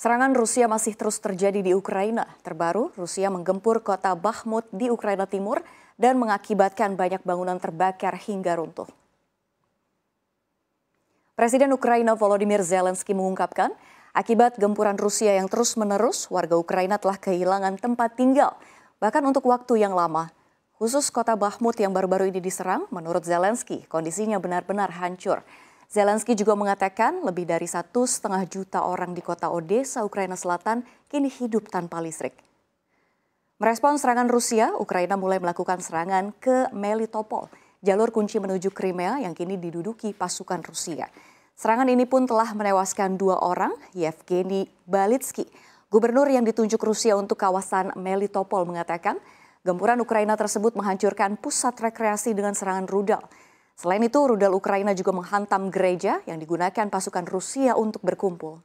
Serangan Rusia masih terus terjadi di Ukraina. Terbaru, Rusia menggempur kota Bakhmut di Ukraina Timur dan mengakibatkan banyak bangunan terbakar hingga runtuh. Presiden Ukraina Volodymyr Zelensky mengungkapkan, akibat gempuran Rusia yang terus-menerus, warga Ukraina telah kehilangan tempat tinggal, bahkan untuk waktu yang lama. Khusus kota Bakhmut yang baru-baru ini diserang, menurut Zelensky, kondisinya benar-benar hancur. Zelensky juga mengatakan lebih dari satu setengah juta orang di kota Odessa, Ukraina Selatan kini hidup tanpa listrik. Merespon serangan Rusia, Ukraina mulai melakukan serangan ke Melitopol, jalur kunci menuju Crimea yang kini diduduki pasukan Rusia. Serangan ini pun telah menewaskan dua orang, Yevgeny Balitsky. Gubernur yang ditunjuk Rusia untuk kawasan Melitopol mengatakan, gempuran Ukraina tersebut menghancurkan pusat rekreasi dengan serangan rudal. Selain itu, rudal Ukraina juga menghantam gereja yang digunakan pasukan Rusia untuk berkumpul.